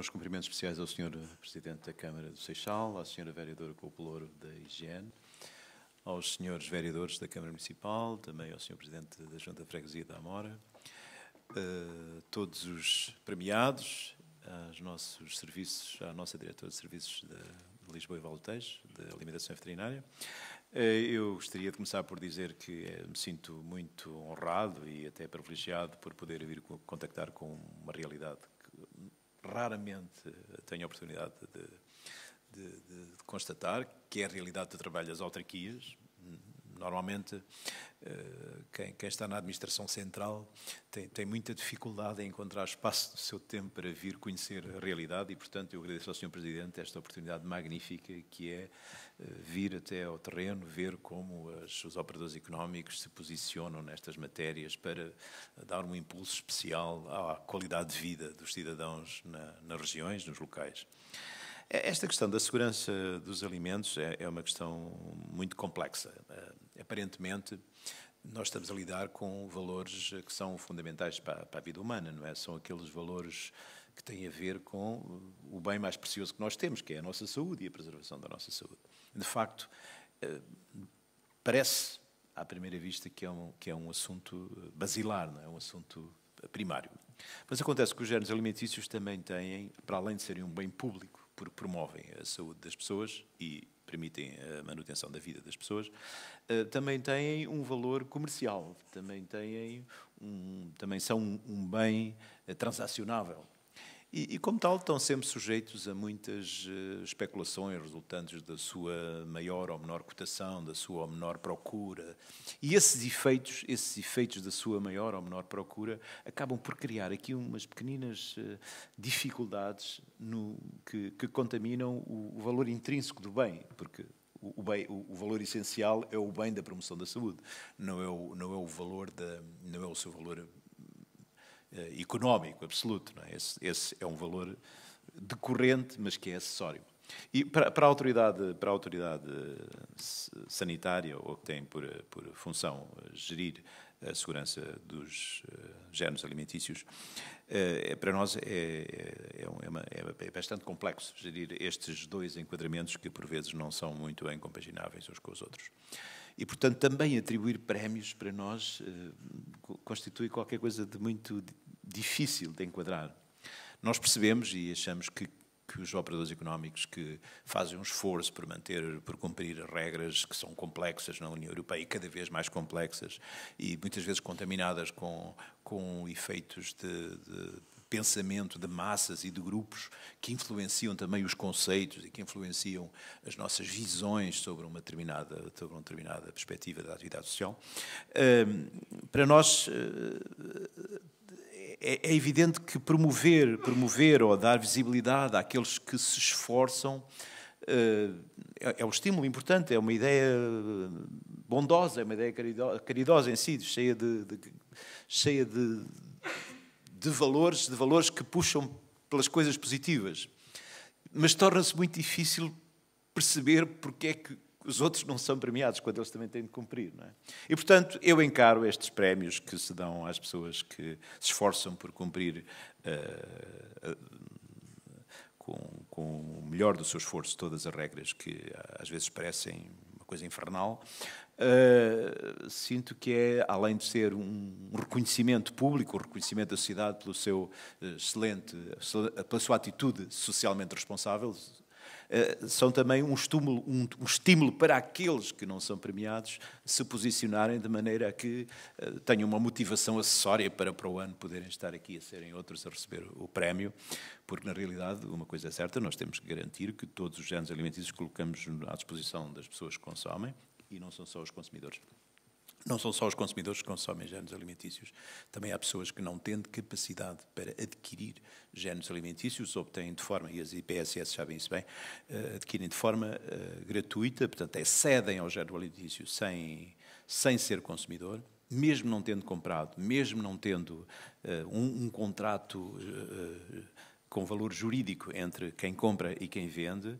meus cumprimentos especiais ao Sr. Presidente da Câmara do Seixal, à Sra. Vereadora Copolor da Higiene, aos Srs. Vereadores da Câmara Municipal, também ao Sr. Presidente da Junta de Freguesia da Amora, a eh, todos os premiados, aos nossos serviços, à nossa Diretora de Serviços de Lisboa e Valdez, da Alimentação Veterinária. Eh, eu gostaria de começar por dizer que eh, me sinto muito honrado e até privilegiado por poder vir contactar com uma realidade raramente tenho a oportunidade de, de, de, de constatar, que é a realidade do trabalho das autarquias, normalmente eh, quem, quem, está na administração central tem, tem, muita dificuldade em encontrar espaço no seu tempo para vir conhecer a realidade e, portanto, eu agradeço ao Sr. Presidente esta oportunidade magnífica que é eh, vir até ao terreno, ver como as, os operadores económicos se posicionam nestas matérias para dar um impulso especial à qualidade de vida dos cidadãos na, nas regiões, nos locais. É, esta questão da segurança dos alimentos é, é uma questão muito complexa. Eh, aparentemente, nós estamos a lidar com valores que são fundamentais para, a vida humana, não é? São aqueles valores que têm a ver com o bem mais precioso que nós temos, que é a nossa saúde e a preservação da nossa saúde. De facto, eh, parece, à primeira vista, que é um, que é um assunto eh, basilar, não é? um assunto primário. Mas acontece que os germes alimentícios também têm, para além de serem um bem público, porque promovem a saúde das pessoas e permitem a manutenção da vida das pessoas, eh, também têm um valor comercial, também têm um, também são um bem eh, transacionável. E, e, como tal, estão sempre sujeitos a muitas uh, especulações resultantes da sua maior ou menor cotação, da sua ou menor procura. E esses efeitos, esses efeitos da sua maior ou menor procura acabam por criar aqui umas pequeninas uh, dificuldades no, que, que, contaminam o, o valor intrínseco do bem, porque o, bem, o, valor essencial é o bem da promoção da saúde, não é o, não é o valor da, não é o seu valor eh, económico absoluto. É? Esse, esse, é um valor decorrente, mas que é acessório. E para, para a autoridade, para a autoridade eh, sanitária, ou que tem por, por função eh, gerir a segurança dos géneros alimentícios, é, para nós é, é, é, é uma, é, bastante complexo gerir estes dois enquadramentos que, por vezes, não são muito bem compagináveis uns com os outros. E, portanto, também atribuir prémios para nós eh, constitui qualquer coisa de muito difícil de enquadrar. Nós percebemos e achamos que, que os operadores económicos que fazem um esforço por manter, por cumprir regras que são complexas na União Europeia e cada vez mais complexas e muitas vezes contaminadas com, com efeitos de, de pensamento de massas e de grupos que influenciam também os conceitos e que influenciam as nossas visões sobre uma determinada, sobre uma determinada perspectiva da atividade social. Para nós eh, é, é evidente que promover, promover ou dar visibilidade àqueles que se esforçam eh, é, é um estímulo importante, é uma ideia eh, bondosa, é uma ideia caridosa, em si, cheia de, de cheia de de valores, de valores que puxam pelas coisas positivas. Mas torna-se muito difícil perceber porque é que os outros não são premiados quando eles também têm de cumprir. Não é? E, portanto, eu encaro estes prémios que se dão às pessoas que se esforçam por cumprir uh, uh, com, com o melhor do seu esforço todas as regras que eh, às vezes parecem coisa infernal, uh, sinto que é, além de ser um reconhecimento público, um reconhecimento da sociedade pelo seu eh, excelente, pela sua atitude socialmente responsável, eh, são também um estímulo, um, um estímulo para aqueles que não são premiados se posicionarem de maneira a que eh, tenham uma motivação acessória para para o ano poderem estar aqui a serem outros a receber o prémio, porque na realidade uma coisa é certa, nós temos que garantir que todos os géneros alimentícios que colocamos à disposição das pessoas que consomem e não são só os consumidores. Não são só os consumidores que consomem géneros alimentícios, também há pessoas que não têm capacidade para adquirir géneros alimentícios, obtêm de forma, e as IPSS sabem isso bem, eh, adquirem de forma eh, gratuita, portanto, excedem ao género alimentício sem, sem ser consumidor, mesmo não tendo comprado, mesmo não tendo eh, um, um contrato com valor jurídico entre quem compra e quem vende,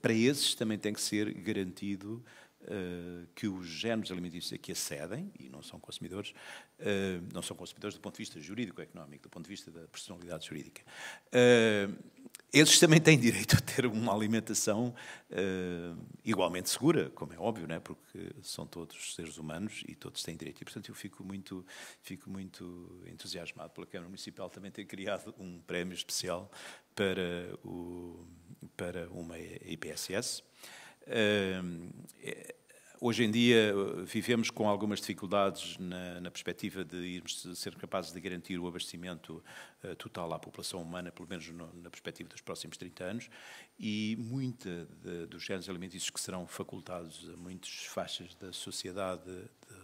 para esses também tem que ser garantido eh, que os géneros alimentícios aqui acedem, e não são consumidores, eh, não são consumidores do ponto de vista jurídico-económico, do ponto de vista da personalidade jurídica. esses eh, também têm direito a ter uma alimentação igualmente segura, como é óbvio, né? porque são todos seres humanos e todos têm direito. E, portanto, eu fico muito, fico muito entusiasmado pela Câmara Municipal também ter criado um prémio especial para, o, para uma IPSS. É, hoje em dia eh, vivemos com algumas dificuldades na, na, perspectiva de irmos ser capazes de garantir o abastecimento eh, total à população humana, pelo menos no, na perspectiva dos próximos 30 anos, e muita de, dos géneros alimentícios que serão facultados a muitas faixas da sociedade de,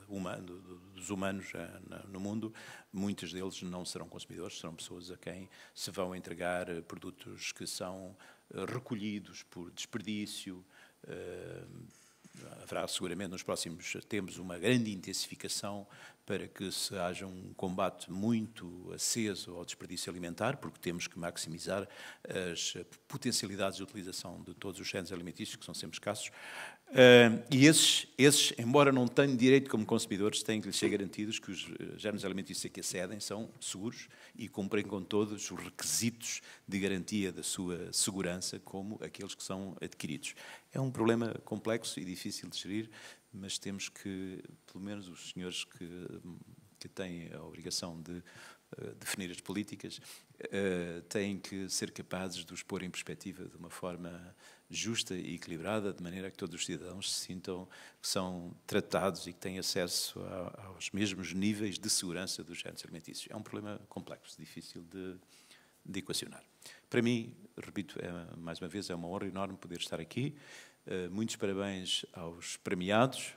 dos humanos eh, no mundo, muitos deles não serão consumidores, serão pessoas a quem se vão entregar produtos que são recolhidos por desperdício, eh, haverá seguramente nos próximos tempos uma grande intensificação para que se haja um combate muito aceso ao desperdício alimentar, porque temos que maximizar as potencialidades de utilização de todos os géneros alimentícios, que são sempre escassos. Eh, e esses, esses, embora não tenham direito como consumidores, têm que lhes ser garantidos que os eh, géneros alimentícios a que acedem são seguros e cumprem com todos os requisitos de garantia da sua segurança, como aqueles que são adquiridos. É um problema complexo e difícil de gerir, mas temos que, pelo menos os senhores que, que têm a obrigação de uh, definir as políticas, uh, têm que ser capazes de os pôr em perspectiva de uma forma justa e equilibrada, de maneira que todos os cidadãos se sintam que são tratados e que têm acesso a, aos mesmos níveis de segurança dos géneros alimentícios. É um problema complexo, difícil de, de equacionar. Para mim, repito é, mais uma vez, é uma honra enorme poder estar aqui. Uh, muitos parabéns aos premiados.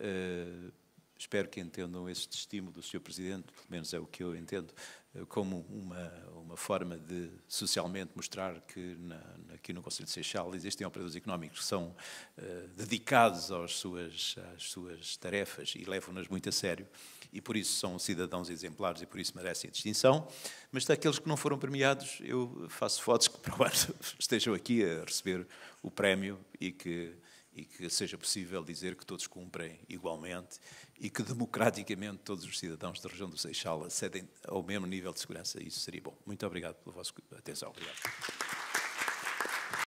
Uh, espero que entendam este estímulo do Sr. Presidente, pelo menos é o que eu entendo, eh, como uma, uma forma de socialmente mostrar que na, aqui no Conselho de Seixal existem operadores económicos que são uh, dedicados às suas, às suas tarefas e levam-nas muito a sério e por isso são cidadãos exemplares e por isso merecem distinção, mas daqueles que não foram premiados, eu faço fotos que para o estejam aqui a receber o prémio e que e que seja possível dizer que todos cumprem igualmente e que democraticamente todos os cidadãos da região do Seixal acedem ao mesmo nível de segurança. Isso seria bom. Muito obrigado pela vossa atenção. Obrigado.